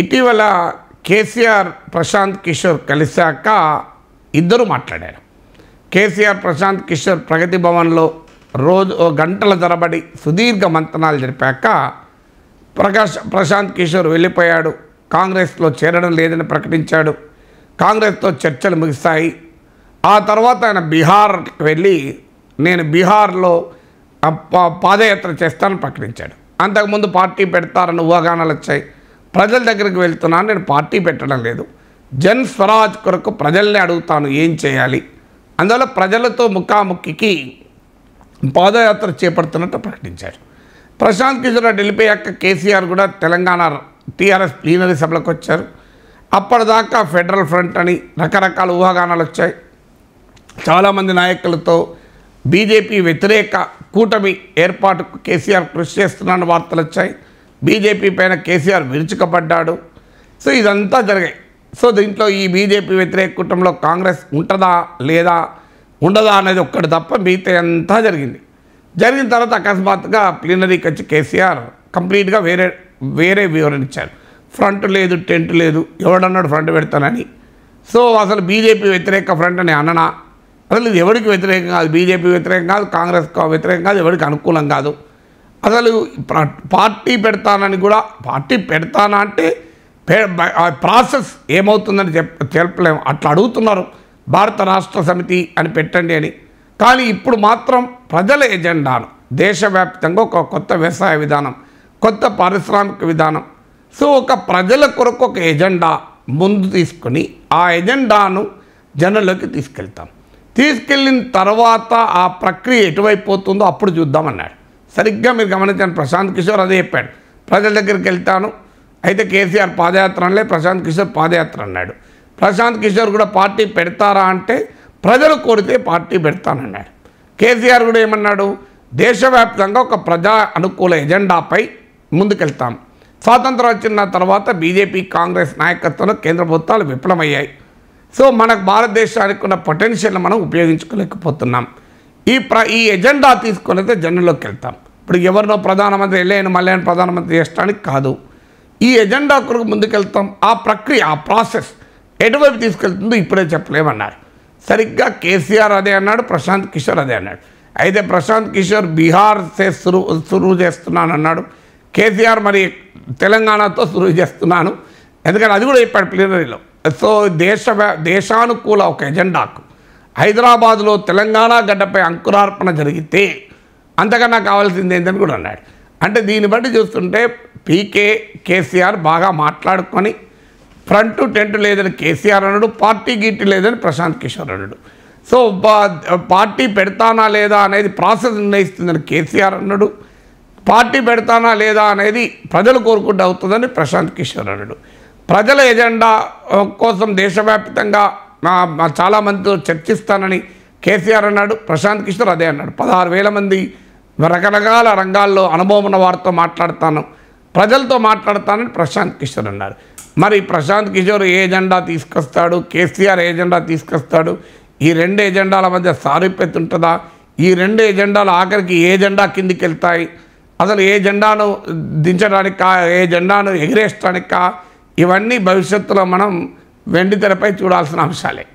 ఇటీవల కేసీఆర్ ప్రశాంత్ కిషోర్ కలిశాక ఇద్దరు మాట్లాడారు కేసీఆర్ ప్రశాంత్ కిషోర్ ప్రగతి భవన్లో రోజు గంటల తరబడి సుదీర్ఘ మంతనాలు జరిపాక ప్రకాశ్ ప్రశాంత్ కిషోర్ వెళ్ళిపోయాడు కాంగ్రెస్లో చేరడం లేదని ప్రకటించాడు కాంగ్రెస్తో చర్చలు ముగిస్తాయి ఆ తర్వాత ఆయన బీహార్ వెళ్ళి నేను బీహార్లో పాదయాత్ర చేస్తానని ప్రకటించాడు అంతకుముందు పార్టీ పెడతారని ఊహాగానాలు వచ్చాయి ప్రజల దగ్గరికి వెళ్తున్నాను నేను పార్టీ పెట్టడం లేదు జన్ స్వరాజ్ కొరకు ప్రజల్ని అడుగుతాను ఏం చేయాలి అందువల్ల ప్రజలతో ముఖాముఖికి పాదయాత్ర చేపడుతున్నట్టు ప్రకటించారు ప్రశాంత్ కిషోర్ రెడ్డి వెళ్ళిపోయాక కేసీఆర్ కూడా తెలంగాణ టీఆర్ఎస్ ప్లీనరీ సభలకు వచ్చారు అప్పటిదాకా ఫెడరల్ ఫ్రంట్ అని రకరకాల ఊహాగానాలు వచ్చాయి చాలామంది నాయకులతో బీజేపీ వ్యతిరేక కూటమి ఏర్పాటుకు కేసీఆర్ కృషి చేస్తున్న వార్తలు వచ్చాయి బీజేపీ పైన కేసీఆర్ విరుచుకపడ్డాడు సో ఇదంతా జరిగాయి సో దీంట్లో ఈ బీజేపీ వ్యతిరేక కుటుంబంలో కాంగ్రెస్ ఉంటుందా లేదా ఉండదా అనేది ఒక్కటి తప్ప మిగతా అంతా జరిగింది జరిగిన తర్వాత అకస్మాత్తుగా ప్లీనరీకి వచ్చి కేసీఆర్ కంప్లీట్గా వేరే వేరే వివరణ ఇచ్చారు ఫ్రంట్ లేదు టెంట్ లేదు ఎవడన్నాడు ఫ్రంట్ పెడతానని సో అసలు బీజేపీ వ్యతిరేక ఫ్రంట్ అని అన్ననా అసలు ఇది ఎవరికి వ్యతిరేకం కాదు బీజేపీ వ్యతిరేకం కాదు కాంగ్రెస్ వ్యతిరేకం కాదు ఎవరికి అనుకూలం కాదు అసలు పార్టీ పెడతానని కూడా పార్టీ పెడతానా అంటే ప్రాసెస్ ఏమవుతుందని చెప్ తెలపలేము అట్లా అడుగుతున్నారు భారత రాష్ట్ర సమితి అని పెట్టండి అని కానీ ఇప్పుడు మాత్రం ప్రజల ఎజెండాను దేశవ్యాప్తంగా ఒక కొత్త వ్యవసాయ విధానం కొత్త పారిశ్రామిక విధానం సో ఒక ప్రజల కొరకు ఒక ఎజెండా ముందు తీసుకొని ఆ ఎజెండాను జనంలోకి తీసుకెళ్తాం తీసుకెళ్ళిన తర్వాత ఆ ప్రక్రియ ఎటువైపోతుందో అప్పుడు చూద్దామన్నాడు సరిగ్గా మీరు గమనించాను ప్రశాంత్ కిషోర్ అదే చెప్పాడు ప్రజల దగ్గరికి వెళ్తాను అయితే కేసీఆర్ పాదయాత్ర అనలే ప్రశాంత్ కిషోర్ పాదయాత్ర అన్నాడు ప్రశాంత్ కిషోర్ కూడా పార్టీ పెడతారా అంటే ప్రజలు కోరితే పార్టీ పెడతానన్నాడు కేసీఆర్ కూడా ఏమన్నాడు దేశవ్యాప్తంగా ఒక ప్రజా అనుకూల ఎజెండాపై ముందుకెళ్తాం స్వాతంత్రం వచ్చిన తర్వాత బీజేపీ కాంగ్రెస్ నాయకత్వంలో కేంద్ర ప్రభుత్వాలు విఫలమయ్యాయి సో మనకు భారతదేశానికి ఉన్న పొటెన్షియల్ మనం ఉపయోగించుకోలేకపోతున్నాం ఈ ప్ర ఈ ఎజెండా తీసుకునేది జనంలోకి వెళ్తాం ఇప్పుడు ఎవరినో ప్రధానమంత్రి ఎల్లైన మళ్ళీ ప్రధానమంత్రి చేసడానికి కాదు ఈ ఎజెండా కొరకు ముందుకెళ్తాం ఆ ప్రక్రియ ఆ ప్రాసెస్ ఎటువైపు తీసుకెళ్తుందో ఇప్పుడే చెప్పలేమన్నారు సరిగ్గా కేసీఆర్ అదే అన్నాడు ప్రశాంత్ కిషోర్ అదే అన్నాడు అయితే ప్రశాంత్ కిషోర్ బీహార్ సురు సురువు చేస్తున్నానన్నాడు కేసీఆర్ మరి తెలంగాణతో సురువు చేస్తున్నాను ఎందుకంటే అది కూడా చెప్పాడు ప్లీనరీలో సో దేశ దేశానుకూల ఒక ఎజెండాకు హైదరాబాద్లో తెలంగాణ గడ్డపై అంకురార్పణ జరిగితే అంతకన్నా కావాల్సింది ఏంటని కూడా అన్నాడు అంటే దీన్ని బట్టి చూస్తుంటే పీకే కేసీఆర్ బాగా మాట్లాడుకొని ఫ్రంట్ టెంట్ లేదని కేసీఆర్ అనడు పార్టీ గీటి లేదని ప్రశాంత్ కిషోర్ అన్నాడు సో పార్టీ పెడతానా లేదా అనేది ప్రాసెస్ నిర్ణయిస్తుందని కేసీఆర్ అన్నాడు పార్టీ పెడతానా లేదా అనేది ప్రజలు కోరుకుంటూ అవుతుందని ప్రశాంత్ కిషోర్ అన్నాడు ప్రజల ఎజెండా కోసం దేశవ్యాప్తంగా చాలామందితో చర్చిస్తానని కేసీఆర్ అన్నాడు ప్రశాంత్ కిషోర్ అదే అన్నాడు పదహారు వేల మంది రకరకాల రంగాల్లో అనుభవం ఉన్న వారితో మాట్లాడతాను ప్రజలతో మాట్లాడతానని ప్రశాంత్ కిషోర్ అన్నారు మరి ప్రశాంత్ కిషోర్ ఏ ఎజెండా తీసుకొస్తాడు కేసీఆర్ ఏ ఎజెండా తీసుకొస్తాడు ఈ రెండు ఎజెండాల మధ్య సారూప్యత ఉంటుందా ఈ రెండు ఎజెండాలు ఆఖరికి ఏ జెండా కిందికి వెళ్తాయి అసలు ఏ జెండాను దించడానికా ఏ జెండాను ఎగిరేస్తానికా ఇవన్నీ భవిష్యత్తులో మనం వెండి తెరపై చూడాల్సిన అంశాలే